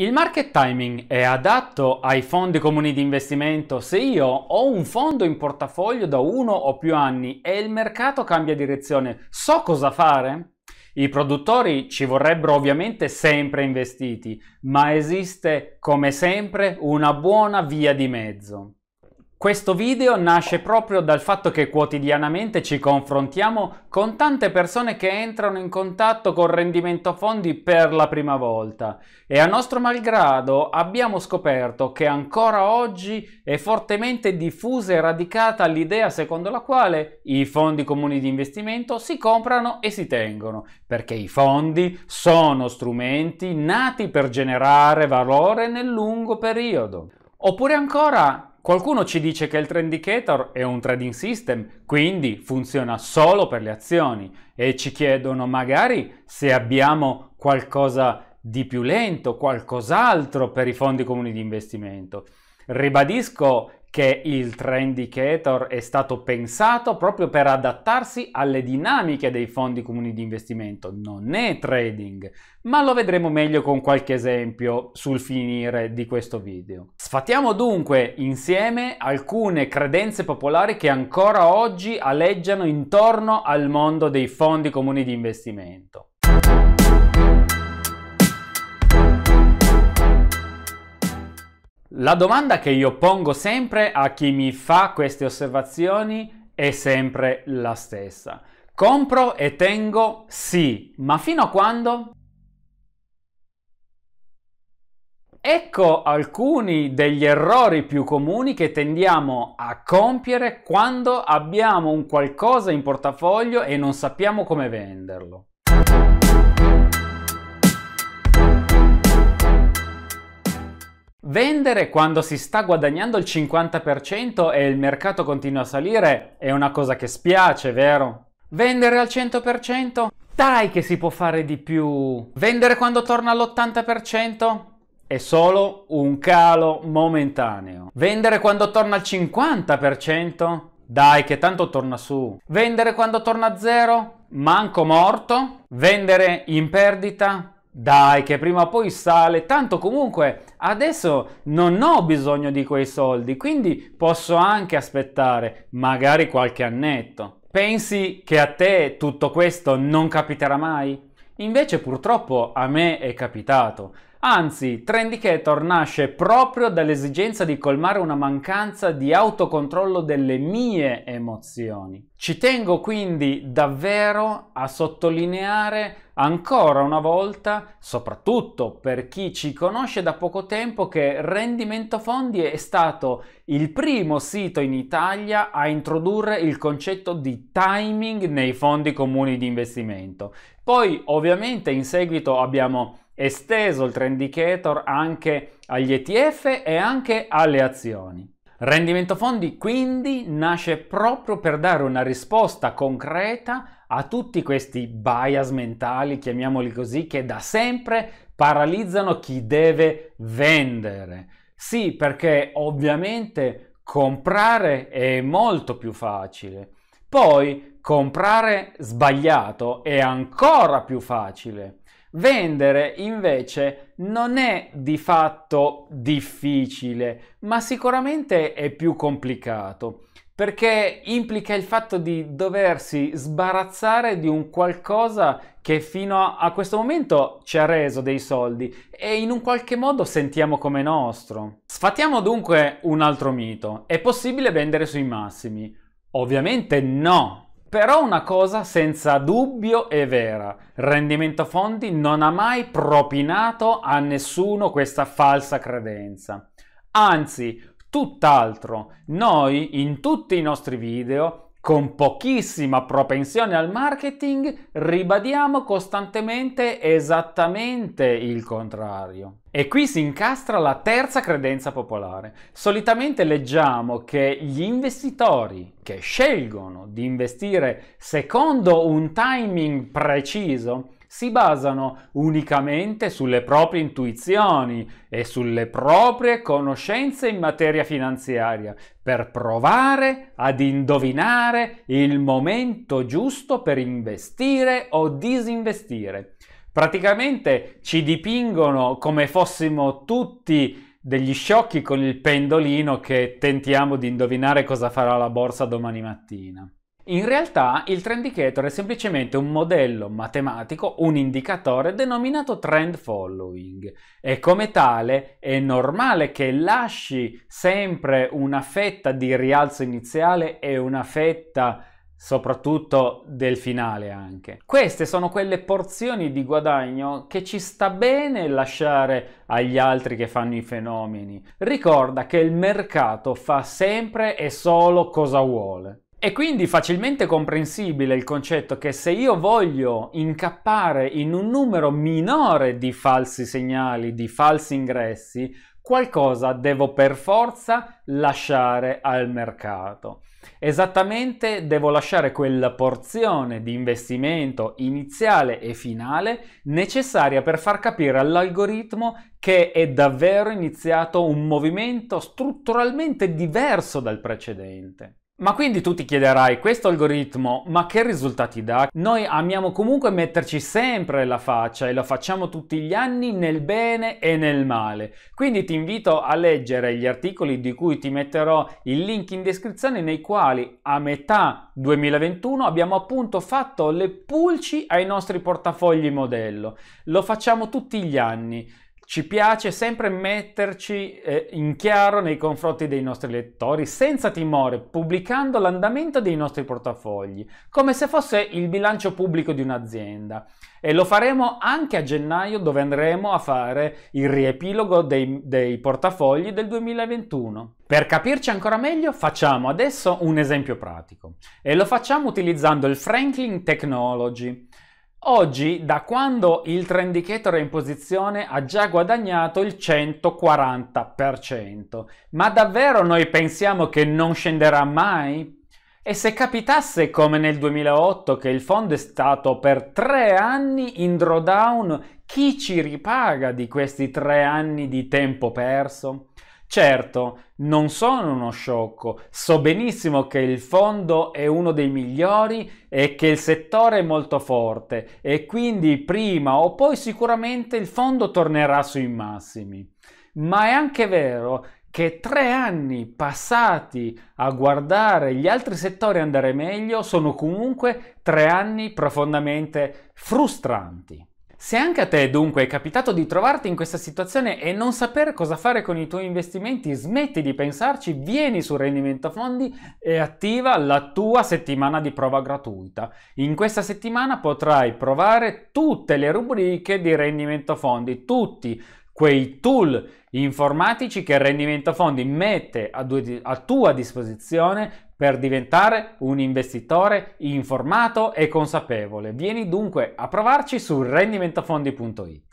Il market timing è adatto ai fondi comuni di investimento? Se io ho un fondo in portafoglio da uno o più anni e il mercato cambia direzione, so cosa fare? I produttori ci vorrebbero ovviamente sempre investiti, ma esiste come sempre una buona via di mezzo. Questo video nasce proprio dal fatto che quotidianamente ci confrontiamo con tante persone che entrano in contatto con rendimento fondi per la prima volta e a nostro malgrado abbiamo scoperto che ancora oggi è fortemente diffusa e radicata l'idea secondo la quale i fondi comuni di investimento si comprano e si tengono, perché i fondi sono strumenti nati per generare valore nel lungo periodo. Oppure ancora Qualcuno ci dice che il trend indicator è un trading system, quindi funziona solo per le azioni e ci chiedono magari se abbiamo qualcosa di più lento, qualcos'altro per i fondi comuni di investimento. Ribadisco che il Trendicator è stato pensato proprio per adattarsi alle dinamiche dei fondi comuni di investimento, non è trading, ma lo vedremo meglio con qualche esempio sul finire di questo video. Sfatiamo dunque insieme alcune credenze popolari che ancora oggi aleggiano intorno al mondo dei fondi comuni di investimento. La domanda che io pongo sempre a chi mi fa queste osservazioni è sempre la stessa. Compro e tengo sì, ma fino a quando? Ecco alcuni degli errori più comuni che tendiamo a compiere quando abbiamo un qualcosa in portafoglio e non sappiamo come venderlo. Vendere quando si sta guadagnando il 50% e il mercato continua a salire è una cosa che spiace, vero? Vendere al 100%? Dai che si può fare di più! Vendere quando torna all'80%? È solo un calo momentaneo. Vendere quando torna al 50%? Dai che tanto torna su. Vendere quando torna a zero? Manco morto? Vendere in perdita? Dai, che prima o poi sale, tanto comunque adesso non ho bisogno di quei soldi, quindi posso anche aspettare magari qualche annetto. Pensi che a te tutto questo non capiterà mai? Invece purtroppo a me è capitato. Anzi, Trendicator nasce proprio dall'esigenza di colmare una mancanza di autocontrollo delle mie emozioni. Ci tengo quindi davvero a sottolineare ancora una volta, soprattutto per chi ci conosce da poco tempo, che Rendimento Fondi è stato il primo sito in Italia a introdurre il concetto di timing nei fondi comuni di investimento. Poi ovviamente in seguito abbiamo esteso il trend indicator anche agli ETF e anche alle azioni. Rendimento fondi quindi nasce proprio per dare una risposta concreta a tutti questi bias mentali, chiamiamoli così, che da sempre paralizzano chi deve vendere. Sì, perché ovviamente comprare è molto più facile. Poi comprare sbagliato è ancora più facile. Vendere invece non è di fatto difficile, ma sicuramente è più complicato perché implica il fatto di doversi sbarazzare di un qualcosa che fino a questo momento ci ha reso dei soldi e in un qualche modo sentiamo come nostro. Sfatiamo dunque un altro mito. È possibile vendere sui massimi? Ovviamente no, però una cosa senza dubbio è vera, Rendimento Fondi non ha mai propinato a nessuno questa falsa credenza. Anzi, tutt'altro, noi in tutti i nostri video con pochissima propensione al marketing ribadiamo costantemente esattamente il contrario. E qui si incastra la terza credenza popolare. Solitamente leggiamo che gli investitori che scelgono di investire secondo un timing preciso si basano unicamente sulle proprie intuizioni e sulle proprie conoscenze in materia finanziaria per provare ad indovinare il momento giusto per investire o disinvestire. Praticamente ci dipingono come fossimo tutti degli sciocchi con il pendolino che tentiamo di indovinare cosa farà la borsa domani mattina. In realtà il trend indicator è semplicemente un modello matematico, un indicatore denominato trend following e come tale è normale che lasci sempre una fetta di rialzo iniziale e una fetta soprattutto del finale anche. Queste sono quelle porzioni di guadagno che ci sta bene lasciare agli altri che fanno i fenomeni. Ricorda che il mercato fa sempre e solo cosa vuole. È quindi facilmente comprensibile il concetto che se io voglio incappare in un numero minore di falsi segnali, di falsi ingressi, qualcosa devo per forza lasciare al mercato. Esattamente devo lasciare quella porzione di investimento iniziale e finale necessaria per far capire all'algoritmo che è davvero iniziato un movimento strutturalmente diverso dal precedente. Ma quindi tu ti chiederai, questo algoritmo, ma che risultati dà? Noi amiamo comunque metterci sempre la faccia e lo facciamo tutti gli anni nel bene e nel male. Quindi ti invito a leggere gli articoli di cui ti metterò il link in descrizione nei quali a metà 2021 abbiamo appunto fatto le pulci ai nostri portafogli modello. Lo facciamo tutti gli anni ci piace sempre metterci eh, in chiaro nei confronti dei nostri lettori, senza timore, pubblicando l'andamento dei nostri portafogli, come se fosse il bilancio pubblico di un'azienda. E lo faremo anche a gennaio, dove andremo a fare il riepilogo dei, dei portafogli del 2021. Per capirci ancora meglio, facciamo adesso un esempio pratico e lo facciamo utilizzando il Franklin Technology. Oggi, da quando il trend indicator è in posizione, ha già guadagnato il 140%. Ma davvero noi pensiamo che non scenderà mai? E se capitasse come nel 2008 che il fondo è stato per tre anni in drawdown, chi ci ripaga di questi tre anni di tempo perso? Certo, non sono uno sciocco, so benissimo che il fondo è uno dei migliori e che il settore è molto forte e quindi prima o poi sicuramente il fondo tornerà sui massimi. Ma è anche vero che tre anni passati a guardare gli altri settori andare meglio sono comunque tre anni profondamente frustranti. Se anche a te dunque è capitato di trovarti in questa situazione e non sapere cosa fare con i tuoi investimenti, smetti di pensarci, vieni su Rendimento Fondi e attiva la tua settimana di prova gratuita. In questa settimana potrai provare tutte le rubriche di Rendimento Fondi, tutti quei tool informatici che il rendimento fondi mette a, due, a tua disposizione per diventare un investitore informato e consapevole. Vieni dunque a provarci su rendimentofondi.it.